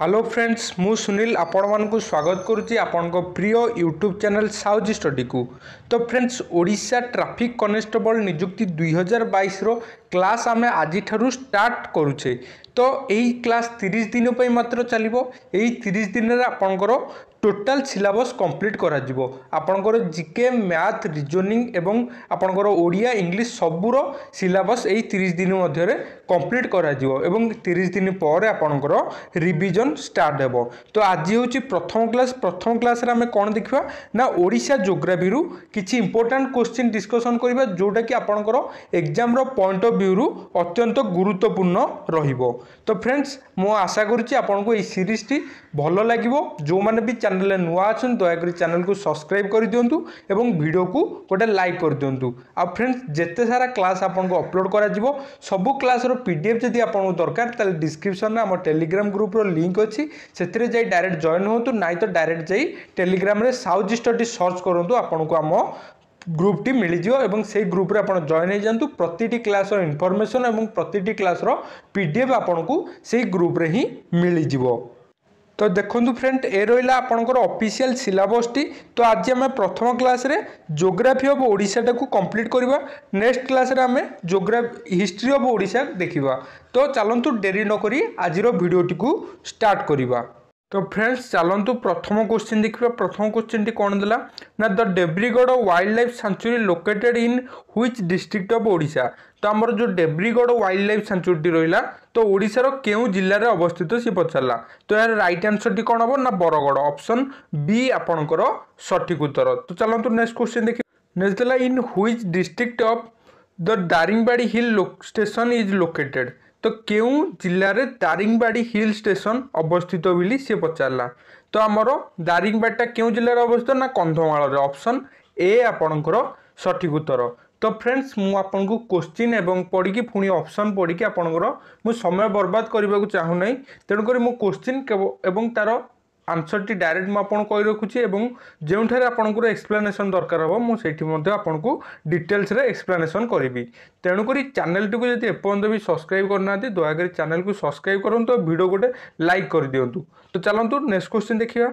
Hello friends মু সুনীল আপনার স্বাগত করছি আপনার প্রিয় ইউট্যুব চ্যানেল সাউথ স্টডি কু তো ফ্রেন্ডস ওড়শা ট্রাফিক কনেস্টেবল নিযুক্তি দুই হাজার বাইশর କ୍ଲାସ୍ ଆମେ ଆଜିଠାରୁ ଷ୍ଟାର୍ଟ କରୁଛେ ତ ଏହି କ୍ଲାସ୍ ତିରିଶ ଦିନ ପାଇଁ ମାତ୍ର ଚାଲିବ ଏହି ତିରିଶ ଦିନରେ ଆପଣଙ୍କର ଟୋଟାଲ୍ ସିଲାବସ୍ କମ୍ପ୍ଲିଟ୍ କରାଯିବ ଆପଣଙ୍କର ଜିକେ ମ୍ୟାଥ୍ ରିଜୋନିଂ ଏବଂ ଆପଣଙ୍କର ଓଡ଼ିଆ ଇଂଲିଶ ସବୁର ସିଲାବସ୍ ଏହି ତିରିଶ ଦିନ ମଧ୍ୟରେ କମ୍ପ୍ଲିଟ୍ କରାଯିବ ଏବଂ ତିରିଶ ଦିନ ପରେ ଆପଣଙ୍କର ରିଭିଜନ୍ ଷ୍ଟାର୍ଟ ହେବ ତ ଆଜି ହେଉଛି ପ୍ରଥମ କ୍ଲାସ୍ ପ୍ରଥମ କ୍ଲାସ୍ରେ ଆମେ କ'ଣ ଦେଖିବା ନା ଓଡ଼ିଶା ଜୋଗ୍ରାଫିରୁ କିଛି ଇମ୍ପୋର୍ଟାଣ୍ଟ କୋଶ୍ଚିନ୍ ଡିସ୍କସନ୍ କରିବା ଯେଉଁଟାକି ଆପଣଙ୍କର ଏକ୍ଜାମ୍ର ପଏଣ୍ଟ ଅଫ୍ ভিউরু অত্যন্ত গুরুত্বপূর্ণ রহব তো ফ্রেন্ডস মু আশা করছি আপনার এই সিরিজটি ভালো লাগবে যে চ্যানেলে নূয়া আছেন দয়াকরি চ্যানেলকে সবসক্রাইব করে দিও এবং ভিডিওকে গোটে লাইক করে দিও আ্রেন্ডস যেতে সারা ক্লাস আপনার অপলোড করা সবু ক্লাসর পিডিএফ যদি আপনার দরকার তাহলে ডিসক্রিপশনে আমার টেলিগ্রাম গ্রুপর লিঙ্ক অছি সেতরে যাই ডাইরেক্ট জয়েন হুম নাই তো ডাইরেক্ট যাই টেলিগ্রামে সাউথ স্টডি সর্চ করতু আপনার আম গ্রুপটি মিলিযোগ এবং সেই গ্রুপে আপনার জয়েন হয়ে যাতে প্রতিটি ক্লাসর ইনফরমেসন এবং প্রতিটি ক্লাসর পিডিএফ আপনার সেই গ্রুপে হি মিলিযোগ তো দেখুন ফ্রেন্ড এ রহলা আপনার অফিসিয়াল সিলাবসটি তো আজ আমি প্রথম ক্লাসে জোগ্রাফি অফ ওড়শাটা কমপ্লিট করা নেক্সট ক্লাসে আমি জোগ্রাফ হিস্ট্রি অফ ওড়শা দেখা তো চালু ডেরি নকি আজির ভিডিওটি স্টার্ট করা তো ଫ୍ରେଣ୍ଡସ୍ ଚାଲନ୍ତୁ ପ୍ରଥମ କୋଶ୍ଚିନ୍ ଦେଖିବା ପ୍ରଥମ କୋଶ୍ଚିନ୍ଟି କ'ଣ ଦେଲା ନା the Debrigarh wildlife sanctuary located in which district of Odisha ତ ଆମର ଯେଉଁ ଡେବ୍ରିଗଡ଼ ୱାଇଲ୍ଡ ଲାଇଫ୍ ସାଞ୍ଚୁରୀଟି ରହିଲା ତ ଓଡ଼ିଶାର କେଉଁ ଜିଲ୍ଲାରେ ଅବସ୍ଥିତ ସିଏ ପଚାରିଲା ତ ଏହାର ରାଇଟ୍ ଆନ୍ସର୍ଟି କ'ଣ ହେବ ନା ବରଗଡ଼ ଅପସନ୍ ବି ଆପଣଙ୍କର ସଠିକ୍ ଉତ୍ତର ତ ଚାଲନ୍ତୁ ନେକ୍ସଟ କୋଶ୍ଚିନ୍ ଦେଖିବା ନେକ୍ସଟ ଦେଲା in which district of the Daringbadi hill station is located ତ କେଉଁ ଜିଲ୍ଲାରେ ଦାରିଙ୍ଗବାଡ଼ି ହିଲ୍ ଷ୍ଟେସନ୍ ଅବସ୍ଥିତ ବୋଲି ସେ ପଚାରିଲା ତ ଆମର ଦାରିଙ୍ଗବାଡ଼ିଟା କେଉଁ ଜିଲ୍ଲାରେ ଅବସ୍ଥିତ ନା କନ୍ଧମାଳରେ ଅପସନ୍ ଏ ଆପଣଙ୍କର ସଠିକ୍ ଉତ୍ତର ତ ଫ୍ରେଣ୍ଡସ୍ ମୁଁ ଆପଣଙ୍କୁ କୋଶ୍ଚିନ୍ ଏବଂ ପଢ଼ିକି ପୁଣି ଅପସନ୍ ପଢ଼ିକି ଆପଣଙ୍କର ମୁଁ ସମୟ ବର୍ବାଦ କରିବାକୁ ଚାହୁଁନାହିଁ ତେଣୁକରି ମୁଁ କୋଶ୍ଚିନ୍ ଏବଂ ତା'ର আনসরটি ডাইরেক্ট ମୁଁ ଆପଣଙ୍କୁ କହି ରଖୁଛି ଏବଂ ଯେଉଁଠାରେ ଆପଣଙ୍କର ଏକ୍ସପ୍ଲାନେସନ୍ ଦରକାର ହେବ ମୁଁ ସେଇଠି ମଧ୍ୟ ଆପଣଙ୍କୁ ଡିଟେଲ୍ସରେ ଏକ୍ସପ୍ଲାନେସନ୍ କରିବି ତେଣୁକରି ଚ୍ୟାନେଲ୍ଟିକୁ ଯଦି ଏପର୍ଯ୍ୟନ୍ତ ବି ସବସ୍କ୍ରାଇବ୍ କରିନାହାନ୍ତି ଦୟାକରି ଚ୍ୟାନେଲ୍କୁ ସବସ୍କ୍ରାଇବ୍ କରନ୍ତୁ ଆଉ ଭିଡ଼ିଓ ଗୋଟେ ଲାଇକ୍ କରିଦିଅନ୍ତୁ ତ ଚାଲନ୍ତୁ ନେକ୍ସଟ କ୍ୱେଶ୍ଚିନ୍ ଦେଖିବା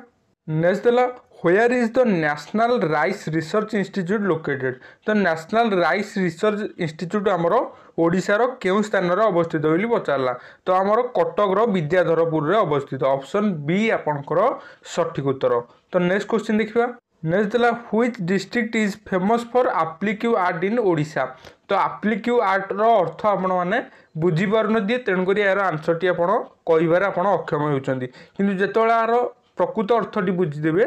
Next, where is the National Rice Research Institute located? The National Rice Research Institute ଆମର ଓଡ଼ିଶାର କେଉଁ ସ୍ଥାନରେ ଅବସ୍ଥିତ ବୋଲି ପଚାରିଲା ତ ଆମର କଟକର ବିଦ୍ୟାଧରପୁରରେ ଅବସ୍ଥିତ ଅପସନ୍ ବି ଆପଣଙ୍କର ସଠିକ୍ ଉତ୍ତର ତ ନେକ୍ସଟ କ୍ୱେଶ୍ଚିନ୍ ଦେଖିବା ନେକ୍ସଟ ଦେଲା which district is famous for applique art in Odisha ତ ଆପ୍ଲିକ୍ୟୁ ଆର୍ଟର ଅର୍ଥ ଆପଣମାନେ ବୁଝିପାରୁନାହାନ୍ତି ତେଣୁକରି ଏହାର ଆନ୍ସରଟି ଆପଣ କହିବାରେ ଆପଣ ଅକ୍ଷମ ହେଉଛନ୍ତି କିନ୍ତୁ ଯେତେବେଳେ ଏହାର প্রকৃত অর্থটি বুঝিদেবে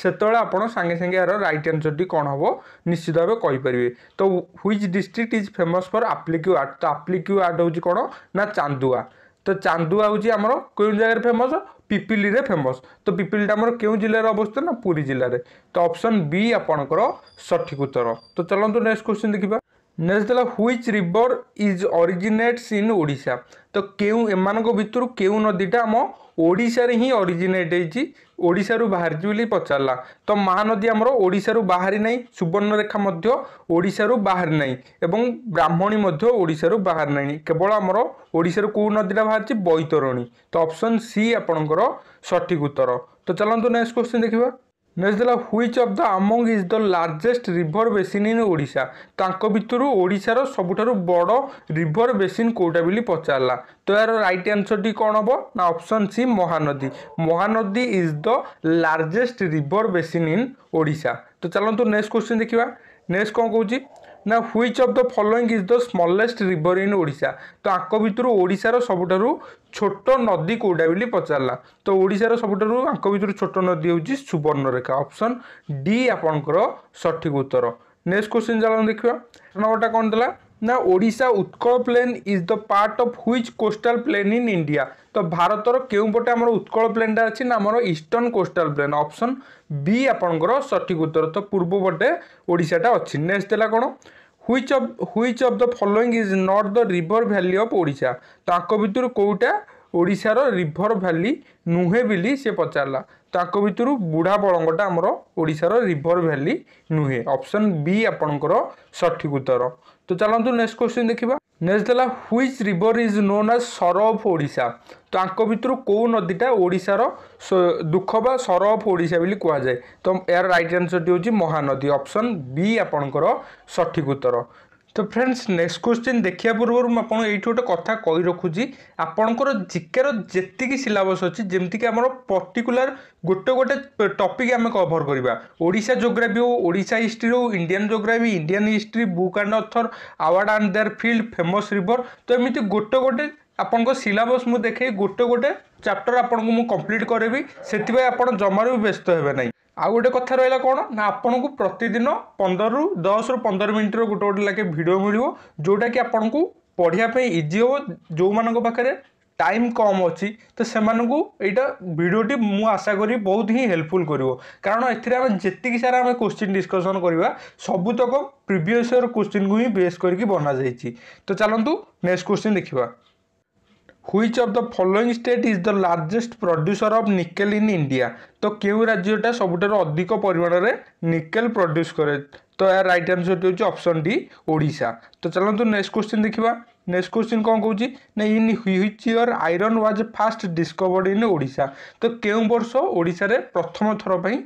সেতবে আপনার সাগে সাগে এর রাইট আনসরটি কম হব নিশ্চিত ভাবে কইপারে তো which district is famous for applique art তো আপ্লিকিউ আর্ট হচ্ছে কোণ না চান্দুয়া তো চান্দুয়া হচ্ছে আমার কোন জায়গায় ফেমস পিপিলিরে ফেমস তো পিপিলিটা আমার কেউ জেলার অবস্থিত না পুরী জেলার তো অপশন বি আপনার সঠিক উত্তর তো চলতু নেক্সট কোশ্চিন দেখা নেক্সট দেলা which river is originates in Odisha তো কেউ এমানক ভিতর কেউ নদীটা আমার ଓଡ଼ିଶାରେ ହିଁ ଅରିଜିନେଟ୍ ହେଇଛି ଓଡ଼ିଶାରୁ ବାହାରିଛି ବୋଲି ପଚାରିଲା ତ ମହାନଦୀ ଆମର ଓଡ଼ିଶାରୁ ବାହାରି ନାହିଁ ସୁବର୍ଣ୍ଣରେଖା ମଧ୍ୟ ଓଡ଼ିଶାରୁ ବାହାରି ନାହିଁ ଏବଂ ବ୍ରାହ୍ମଣୀ ମଧ୍ୟ ଓଡ଼ିଶାରୁ ବାହାରି ନାହିଁ କେବଳ ଆମର ଓଡ଼ିଶାରୁ କେଉଁ ନଦୀଟା ବାହାରିଛି ବୈତରଣୀ ତ ଅପସନ୍ ସି ଆପଣଙ୍କର ସଠିକ୍ ଉତ୍ତର ତ ଚାଲନ୍ତୁ ନେକ୍ସଟ କୋଶ୍ଚିନ୍ ଦେଖିବା ନେକ୍ସଟ ଦେଲା which of the among is the largest river basin in Odisha ତାଙ୍କ ଭିତରୁ ଓଡ଼ିଶାର ସବୁଠାରୁ ବଡ଼ ରିଭର ବେସିନ୍ କେଉଁଟା ବୋଲି ପଚାରିଲା ତ ଏହାର ରାଇଟ୍ ଆନ୍ସରଟି କ'ଣ ହେବ ନା option C Mahanadi Mahanadi is the largest river basin in Odisha ତ ଚାଲନ୍ତୁ ନେକ୍ସଟ କ୍ୱେଶ୍ଚିନ୍ ଦେଖିବା ନେକ୍ସଟ କ'ଣ କହୁଛି ନା which of the following is the smallest river in Odisha ତ ଆଙ୍କ ଭିତରୁ ଓଡ଼ିଶାର ସବୁଠାରୁ ছোট ନଦୀ କେଉଁଟା ବୋଲି ପଚାରିଲା ତ ଓଡ଼ିଶାର ସବୁଠାରୁ ଆଙ୍କ ଭିତରୁ ଛୋଟ ନଦୀ ହେଉଛି ସୁବର୍ଣ୍ଣରେଖା ଅପସନ୍ ଡି ଆପଣଙ୍କର ସଠିକ୍ ଉତ୍ତର ନେକ୍ସଟ କ୍ୱେଶ୍ଚିନ୍ ଚାଲନ୍ତୁ ଦେଖିବା ନମ୍ବରଟା କ'ଣ ଦେଲା ନା Odisha Utkal plain is the part of which coastal plain in India ତ ଭାରତର କେଉଁ ପଟେ ଆମର ଉତ୍କଳ ପ୍ଲେନ୍ଟା ଅଛି ନା ଆମର eastern coastal plain option B ଆପଣଙ୍କର ସଠିକ୍ ଉତ୍ତର ତ ପୂର୍ବ ପଟେ ଓଡ଼ିଶାଟା ଅଛି ନେକ୍ସଟ ଦେଲା କ'ଣ which of which of the following is not the river valley of Odisha ତାଙ୍କ ଭିତରୁ କେଉଁଟା ଓଡ଼ିଶାର ରିଭର ଭ୍ୟାଲି ନୁହେଁ ବୋଲି ସେ ପଚାରିଲା ତାଙ୍କ ଭିତରୁ ବୁଢ଼ା ବଳଙ୍ଗଟା ଆମର ଓଡ଼ିଶାର ରିଭର ଭ୍ୟାଲି ନୁହେଁ ଅପସନ୍ ବି ଆପଣଙ୍କର ସଠିକ୍ ଉତ୍ତର ତ ଚାଲନ୍ତୁ ନେକ୍ସଟ କ୍ୱେଶ୍ଚିନ୍ ଦେଖିବା ନେକ୍ସଟ ହେଲା which river is known as sorrow of Odisha ତ ଆଙ୍କ ଭିତରୁ କେଉଁ ନଦୀଟା ଓଡ଼ିଶାର ଦୁଃଖ ବା ସର ଅଫ୍ ଓଡ଼ିଶା ବୋଲି କୁହାଯାଏ ତ ଏହାର ରାଇଟ୍ ଆନ୍ସର୍ଟି ହେଉଛି ମହାନଦୀ ଅପସନ୍ ବି ଆପଣଙ୍କର ସଠିକ୍ ଉତ୍ତର তো ଫ୍ରେଣ୍ଡସ୍ ନେକ୍ସଟ କ୍ୱେଶ୍ଚିନ୍ ଦେଖିବା ପୂର୍ବରୁ ମୁଁ ଆପଣଙ୍କୁ ଏଇଠି ଗୋଟେ କଥା କହି ରଖୁଛି ଆପଣଙ୍କର ଜିକେର ଯେତିକି ସିଲାବସ୍ ଅଛି ଯେମିତିକି ଆମର ପର୍ଟିକୁଲାର ଗୋଟେ ଗୋଟେ ଟପିକ୍ ଆମେ କଭର୍ କରିବା ଓଡ଼ିଶା ଜୋଗ୍ରାଫି ହେଉ ଓଡ଼ିଶା ହିଷ୍ଟ୍ରି ହେଉ Indian geography Indian history book and other award and their field famous river ତ ଏମିତି ଗୋଟେ ଗୋଟେ ଆପଣଙ୍କ ସିଲାବସ୍ ମୁଁ ଦେଖେଇ ଗୋଟେ ଗୋଟେ ଚାପ୍ଟର ଆପଣଙ୍କୁ ମୁଁ କମ୍ପ୍ଲିଟ୍ କରେଇବି ସେଥିପାଇଁ ଆପଣ ଜମାରୁ ବି ବ୍ୟସ୍ତ ହେବେ ନାହିଁ ଆଉ ଗୋଟେ କଥା ରହିଲା କ'ଣ ନା ଆପଣଙ୍କୁ ପ୍ରତିଦିନ ପନ୍ଦରରୁ ଦଶରୁ ପନ୍ଦର ମିନିଟ୍ର ଗୋଟେ ଗୋଟେ ଲେଖେ ଭିଡ଼ିଓ ମିଳିବ ଯେଉଁଟାକି ଆପଣଙ୍କୁ ପଢ଼ିବା ପାଇଁ ଇଜି ହେବ ଯେଉଁମାନଙ୍କ ପାଖରେ ଟାଇମ୍ କମ୍ ଅଛି ତ ସେମାନଙ୍କୁ ଏଇଟା ଭିଡ଼ିଓଟି ମୁଁ ଆଶା କରିବି ବହୁତ ହିଁ ହେଲ୍ପଫୁଲ୍ କରିବ କାରଣ ଏଥିରେ ଆମେ ଯେତିକି ସାରା ଆମେ କୋଶ୍ଚିନ୍ ଡିସ୍କସନ୍ କରିବା ସବୁତକ ପ୍ରିଭିୟସ୍ ଇୟର୍ କୋଶ୍ଚିନ୍କୁ ହିଁ ବେସ୍ କରିକି ବନାଯାଇଛି ତ ଚାଲନ୍ତୁ ନେକ୍ସଟ କୋଶ୍ଚିନ୍ ଦେଖିବା which of the following state is the largest producer of nickel in India ତ କେଉଁ ରାଜ୍ୟଟା ସବୁଠାରୁ ଅଧିକ ପରିମାଣରେ ନିକେଲ୍ ପ୍ରଡ୍ୟୁସ୍ କରେ ତ ଏହାର ରାଇଟ୍ ଆନ୍ସର୍ ହେଉଛି ଅପସନ୍ ଡି ଓଡ଼ିଶା ତ ଚାଲନ୍ତୁ ନେକ୍ସଟ କ୍ୱେଶ୍ଚିନ୍ ଦେଖିବା ନେକ୍ସଟ କ୍ୱେଶ୍ଚିନ୍ କ'ଣ କହୁଛି ନା in which year iron was first discovered in Odisha ତ କେଉଁ ବର୍ଷ ଓଡ଼ିଶାରେ ପ୍ରଥମ ଥର ପାଇଁ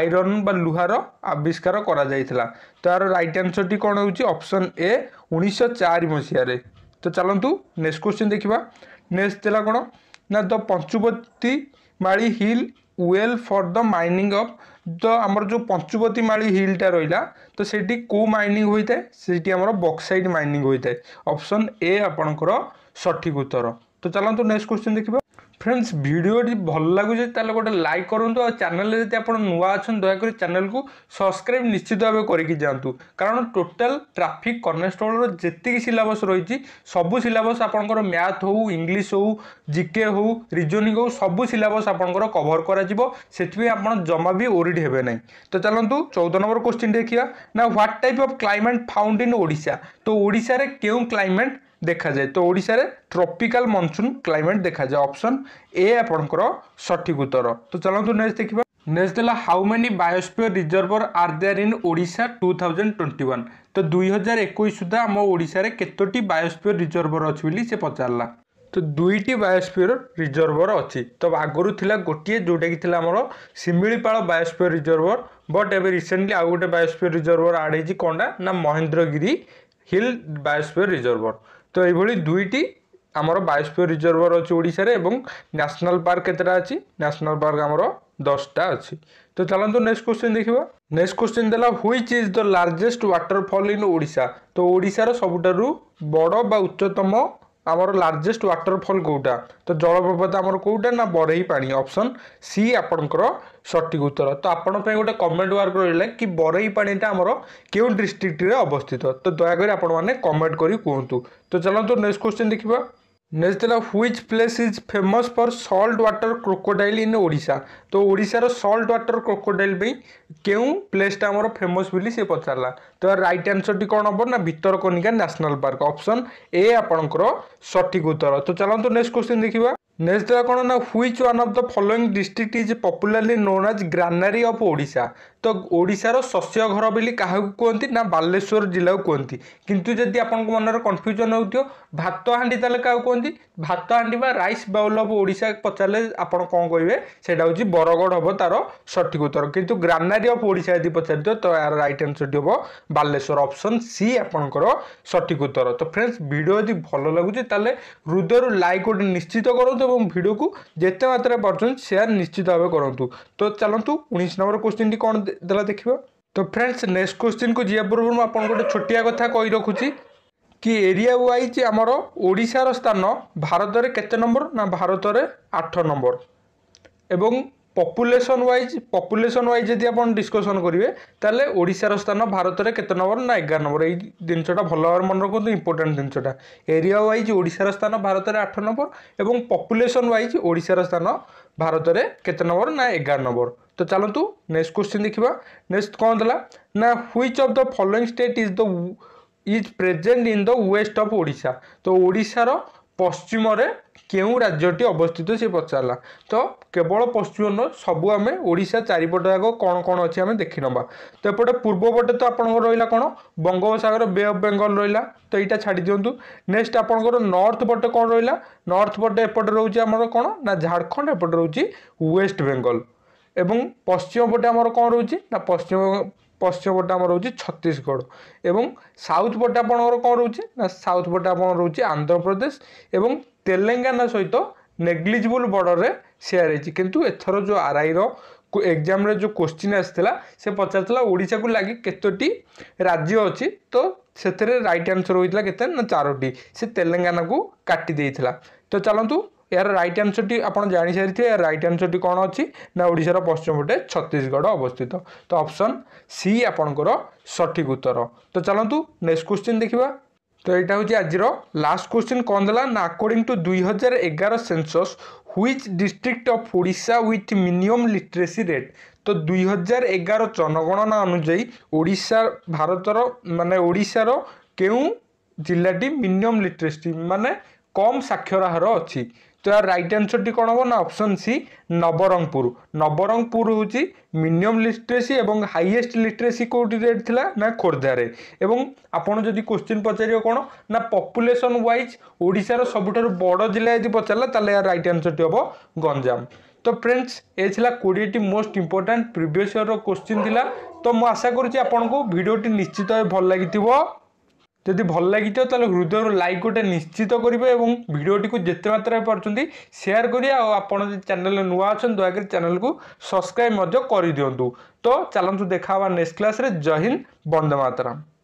ଆଇରନ୍ ବା ଲୁହାର ଆବିଷ୍କାର କରାଯାଇଥିଲା ତ ଏହାର ରାଇଟ୍ ଆନ୍ସର୍ଟି କ'ଣ ହେଉଛି ଅପସନ୍ ଏ ଉଣେଇଶହ ଚାରି ମସିହାରେ ତ ଚାଲନ୍ତୁ ନେକ୍ସଟ କ୍ୱେଶ୍ଚିନ୍ ଦେଖିବା নেক্সট ଥିଲା କ'ଣ ନା the Panchpatmali hill well for the mining of ତ ଆମର ଯେଉଁ ପଞ୍ଚୁବତୀ ମାଳି ହିଲ୍ଟା ରହିଲା ତ ସେଇଠି କେଉଁ ମାଇନିଂ ହୋଇଥାଏ ସେଇଠି ଆମର ବକ୍ସାଇଟ୍ ମାଇନିଂ ହୋଇଥାଏ ଅପସନ୍ ଏ ଆପଣଙ୍କର ସଠିକ୍ ଉତ୍ତର ତ ଚାଲନ୍ତୁ ନେକ୍ସଟ କ୍ୱେଶ୍ଚିନ୍ ଦେଖିବା ফ্রেন্ডস ভিডিওটি ভাল লাগুছে তাহলে গোটে লাইক করতু আনাল যদি আপনার নূয়া অনেক দয়াকরি চ্যানেল কু সবসক্রাইব নিশ্চিত ভাবে করি যাতে কারণ টোটাল ট্রাফিক কনস্টেবলর যেত সিলাবস রয়েছে সবু সিলাবস আপনার ম্যাথ হো ইংলিশ হো জিকে হো রিজনিং হো সবু সিলাবস আপনার কভর করা সেপাই আপনার জমা বি ওরিড হবে না তো চলতু চৌদ নম্বর কোশ্চিন দেখা না what type of climate found in Odisha তো ওড়শার কেউ ক্লাইমেট দেখাଯାଏ ତ ଓଡ଼ିଶାରେ ଟ୍ରପିକାଲ ମନସୁନ୍ କ୍ଲାଇମେଟ୍ ଦେଖାଯାଏ ଅପସନ୍ ଏ ଆପଣଙ୍କର ସଠିକ୍ ଉତ୍ତର ତ ଚାଲନ୍ତୁ ନେକ୍ସଟ ଦେଖିବା ନେକ୍ସଟ ହେଲା how many biosphere reserves are there in Odisha two thousand twenty one ତ ଦୁଇ ହଜାର ଏକୋଇଶ ସୁଦ୍ଧା ଆମ ଓଡ଼ିଶାରେ କେତୋଟି ବାୟୋସ୍ପିୟର ରିଜର୍ଭର ଅଛି ବୋଲି ସେ ପଚାରିଲା ତ ଦୁଇଟି ବାୟୋସ୍ପିୟର ରିଜର୍ଭର ଅଛି ତ ଆଗରୁ ଥିଲା ଗୋଟିଏ ଯେଉଁଟାକି ଥିଲା ଆମର ଶିମିଳିପାଳ ବାୟୋସ୍ପିୟର ରିଜର୍ଭର ବଟ୍ ଏବେ ରିସେଣ୍ଟଲି ଆଉ ଗୋଟେ ବାୟୋସ୍ପିୟର ରିଜର୍ଭର ଆଡ଼୍ ହେଇଛି କ'ଣଟା ନା ମହେନ୍ଦ୍ରଗିରି ହିଲ୍ ବାୟୋସ୍ଫିୟର ରିଜର୍ଭର তো এইভাবে দুইটি আমার বায়োস্ফিয়র রিজর্ভর অছি ওড়িশার এবং ন্যাশনাল পার্ক কেতেটা আছে ন্যাশনাল পার্ক আমার দশটা আছে তো চলতো নেক্সট কোশ্চেন দেখিবা নেক্সট কোশ্চেন দেলা which is the largest waterfall in Odisha তো ওড়িশার সবুঠার বড় বা উচ্চতম ଆମର ଲାର୍ଜେଷ୍ଟ ୱାଟରଫଲ୍ କେଉଁଟା ତ ଜଳପ୍ରପାତ ଆମର କେଉଁଟା ନା ବରେହି ପାଣି ଅପସନ୍ ସି ଆପଣଙ୍କର ସଠିକ୍ ଉତ୍ତର ତ ଆପଣଙ୍କ ପାଇଁ ଗୋଟେ କମେଣ୍ଟ ୱାର୍କ ରହିଲା କି ବରେହି ପାଣିଟା ଆମର କେଉଁ ଡିଷ୍ଟ୍ରିକ୍ଟରେ ଅବସ୍ଥିତ ତ ଦୟାକରି ଆପଣମାନେ କମେଣ୍ଟ କରି କୁହନ୍ତୁ ତ ଚାଲନ୍ତୁ ନେକ୍ସଟ କ୍ୱେଶ୍ଚିନ୍ ଦେଖିବା next which place is famous for salt water crocodile in Odisha তো ওড়িশার সল্ট ওয়াটর ক্রোকোডাইল পাই কেউ প্লেসটা আমার ফেমস বলে সে পচারা তো রাইট আনসরটি কম হব না Bhitarkanika national park option A আপনার সঠিক উত্তর তো চলতু নেক্সট কোশ্চিন দেখা নেক্সট কোণ না which one of the following district is popularly known as granary of Odisha ତ ଓଡ଼ିଶାର ଶସ୍ୟ ଘର ବୋଲି କାହାକୁ କୁହନ୍ତି ନା ବାଲେଶ୍ୱର ଜିଲ୍ଲାକୁ କୁହନ୍ତି କିନ୍ତୁ ଯଦି ଆପଣଙ୍କ ମନରେ କନଫ୍ୟୁଜନ୍ ହେଉଥିବ ଭାତହାଣ୍ଡି ତାହେଲେ କାହାକୁ କୁହନ୍ତି ଭାତହାଣ୍ଡି ବା ରାଇସ୍ ବାଉଲ୍ ଅଫ୍ ଓଡ଼ିଶା ପଚାରିଲେ ଆପଣ କ'ଣ କହିବେ ସେଇଟା ହେଉଛି ବରଗଡ଼ ହେବ ତା'ର ସଠିକ୍ ଉତ୍ତର କିନ୍ତୁ ଗ୍ରାନାରୀ ଅଫ୍ ଓଡ଼ିଶା ଯଦି ପଚାରିଥିବ ତ ଏହାର ରାଇଟ୍ ଆନ୍ସର୍ଟି ହେବ ବାଲେଶ୍ୱର ଅପସନ୍ ସି ଆପଣଙ୍କର ସଠିକ୍ ଉତ୍ତର ତ ଫ୍ରେଣ୍ଡସ୍ ଭିଡ଼ିଓ ଯଦି ଭଲ ଲାଗୁଛି ତାହେଲେ ହୃଦୟରୁ ଲାଇକ୍ ଗୋଟେ ନିଶ୍ଚିତ କରନ୍ତୁ ଏବଂ ଭିଡ଼ିଓକୁ ଯେତେ ମାତ୍ରାରେ ପାରୁଛନ୍ତି ସେୟାର ନିଶ୍ଚିତ ଭାବେ କରନ୍ତୁ ତ ଚାଲନ୍ତୁ ଉଣେଇଶ ନମ୍ବର କୋଶ୍ଚିନ୍ଟି କ'ଣ ଦେଲା ଦେଖିବ ତ ଫ୍ରେଣ୍ଡସ୍ ନେକ୍ସଟ କ୍ୱେଶ୍ଚିନ୍କୁ ଯିବା ପୂର୍ବରୁ ମୁଁ ଆପଣଙ୍କୁ ଗୋଟେ ଛୋଟିଆ କଥା କହି ରଖୁଛି କି ଏରିଆ ୱାଇଜ୍ ଆମର ଓଡ଼ିଶାର ସ୍ଥାନ ଭାରତରେ କେତେ ନମ୍ବର ନା ଭାରତରେ ଆଠ ନମ୍ବର ଏବଂ ପପୁଲେସନ୍ ୱାଇଜ୍ ପପୁଲେସନ୍ ୱାଇଜ୍ ଯଦି ଆପଣ ଡିସ୍କସନ୍ କରିବେ ତାହେଲେ ଓଡ଼ିଶାର ସ୍ଥାନ ଭାରତରେ କେତେ ନମ୍ବର ନା ଏଗାର ନମ୍ବର ଏଇ ଜିନିଷଟା ଭଲ ଭାବରେ ମନେ ରଖନ୍ତୁ ଇମ୍ପୋର୍ଟାଣ୍ଟ ଜିନିଷଟା ଏରିଆ ୱାଇଜ୍ ଓଡ଼ିଶାର ସ୍ଥାନ ଭାରତରେ ଆଠ ନମ୍ବର ଏବଂ ପପୁଲେସନ୍ ୱାଇଜ୍ ଓଡ଼ିଶାର ସ୍ଥାନ ଭାରତରେ କେତେ ନମ୍ବର ନା ଏଗାର ନମ୍ବର ତ ଚାଲନ୍ତୁ ନେକ୍ସଟ କ୍ୱେଶ୍ଚିନ୍ ଦେଖିବା ନେକ୍ସଟ କ'ଣ ଦେଲା ନା which of the following state is the is present in the west of Odisha ତ ଓଡ଼ିଶାର ପଶ୍ଚିମରେ କେଉଁ ରାଜ୍ୟଟି ଅବସ୍ଥିତ ସେ ପଚାରିଲା ତ କେବଳ ପଶ୍ଚିମ ନୁହେଁ ସବୁ ଆମେ ଓଡ଼ିଶା ଚାରିପଟ ଯାକ କ'ଣ କ'ଣ ଅଛି ଆମେ ଦେଖିନେବା ତ ଏପଟେ ପୂର୍ବ ପଟେ ତ ଆପଣଙ୍କର ରହିଲା କ'ଣ ବଙ୍ଗୋପସାଗର ବେ ଅଫ୍ ବେଙ୍ଗଲ ରହିଲା ତ ଏଇଟା ଛାଡ଼ି ଦିଅନ୍ତୁ ନେକ୍ସଟ ଆପଣଙ୍କର ନର୍ଥ ପଟେ କ'ଣ ରହିଲା ନର୍ଥ ପଟେ ଏପଟେ ରହୁଛି ଆମର କ'ଣ ନା ଝାଡ଼ଖଣ୍ଡ ଏପଟେ ରହୁଛି ୱେଷ୍ଟ ବେଙ୍ଗଲ ଏବଂ ପଶ୍ଚିମ ପଟେ ଆମର କ'ଣ ରହୁଛି ନା ପଶ୍ଚିମ ପଶ୍ଚିମ ପଟେ ଆମର ରହୁଛି ଛତିଶଗଡ଼ ଏବଂ ସାଉଥ୍ ପଟେ ଆପଣଙ୍କର କ'ଣ ରହୁଛି ନା ସାଉଥ୍ ପଟେ ଆପଣଙ୍କର ରହୁଛି ଆନ୍ଧ୍ରପ୍ରଦେଶ ଏବଂ ତେଲେଙ୍ଗାନା ସହିତ ନେଗ୍ଲିଜିବୁଲ୍ ବର୍ଡ଼ରରେ ସେୟାର ହେଇଛି କିନ୍ତୁ ଏଥର ଯେଉଁ ଆର୍ଆଇର ଏକ୍ଜାମ୍ରେ ଯେଉଁ କୋଶ୍ଚିନ୍ ଆସିଥିଲା ସେ ପଚାରିଥିଲା ଓଡ଼ିଶାକୁ ଲାଗି କେତୋଟି ରାଜ୍ୟ ଅଛି ତ ସେଥିରେ ରାଇଟ୍ ଆନ୍ସର୍ ହୋଇଥିଲା କେତେ ନା ଚାରୋଟି ସେ ତେଲେଙ୍ଗାନାକୁ କାଟି ଦେଇଥିଲା ତ ଚାଲନ୍ତୁ ଏହାର ରାଇଟ୍ ଆନ୍ସରଟି ଆପଣ ଜାଣିସାରିଥିବେ ଏହାର ରାଇଟ୍ ଆନ୍ସରଟି କ'ଣ ଅଛି ନା ଓଡ଼ିଶାର ପଶ୍ଚିମ ପଟେ ଛତିଶଗଡ଼ ଅବସ୍ଥିତ ତ ଅପସନ୍ ସି ଆପଣଙ୍କର ସଠିକ୍ ଉତ୍ତର ତ ଚାଲନ୍ତୁ ନେକ୍ସଟ କ୍ୱେଶ୍ଚିନ୍ ଦେଖିବା ତ ଏଇଟା ହେଉଛି ଆଜିର ଲାଷ୍ଟ କ୍ୱେଶ୍ଚିନ୍ କ'ଣ ଦେଲା ନା ଆକର୍ଡ଼ିଂ ଟୁ ଦୁଇ ହଜାର ଏଗାର census which district of Odisha with minimum literacy rate ତ দুই হাজার এগার জনগণনা অনুযায়ী ওড়িশা ভারতর মানে ওড়িশার কেউ জেলাটি মিনিমম লিটারেসি মানে কম সাক্ষর হার অছি তো এর রাইট আনসরটি କ'ଣ ହେବ ନା ଅପସନ୍ ସି ନବରଙ୍ଗପୁର ନବରଙ୍ଗପୁର ହେଉଛି ମିନିମମ୍ ଲିଟରେସି ଏବଂ ହାଇଏଷ୍ଟ ଲିଟରେସି କେଉଁଠି ରେଟ୍ ଥିଲା ନା ଖୋର୍ଦ୍ଧାରେ ଏବଂ ଆପଣ ଯଦି କୋଶ୍ଚିନ୍ ପଚାରିବେ କ'ଣ ନା ପପୁଲେସନ୍ ୱାଇଜ୍ ଓଡ଼ିଶାର ସବୁଠାରୁ ବଡ଼ ଜିଲ୍ଲା ଯଦି ପଚାରିଲା ତାହେଲେ ଏହାର ରାଇଟ୍ ଆନ୍ସରଟି ହେବ ଗଞ୍ଜାମ তো ফ্রেন্ডস এ লা কোড়িটি most important previous year question লা তো মু আশা করছি আপনার ভিডিওটি নিশ্চিত ভাবে ভাল লাগি যদি ভাল লাগিଥିବ ତାହେଲେ ହୃଦୟରୁ ଲାଇକ୍ ଗୋଟେ ନିଶ୍ଚିତ କରିବେ ଏବଂ ଭିଡ଼ିଓଟିକୁ ଯେତେ ମାତ୍ରାରେ ପାରୁଛନ୍ତି ସେୟାର କରିବେ ଆଉ ଆପଣ ଯଦି ଚ୍ୟାନେଲ୍ରେ ନୂଆ ଅଛନ୍ତି ଦୟାକରି ଚ୍ୟାନେଲ୍କୁ ସବସ୍କ୍ରାଇବ୍ ମଧ୍ୟ କରିଦିଅନ୍ତୁ ତ ଚାଲନ୍ତୁ ଦେଖା ହେବା ନେକ୍ସଟ କ୍ଲାସ୍ରେ ଜୟ ହିନ୍ଦ ବନ୍ଦେ ମାତରମ୍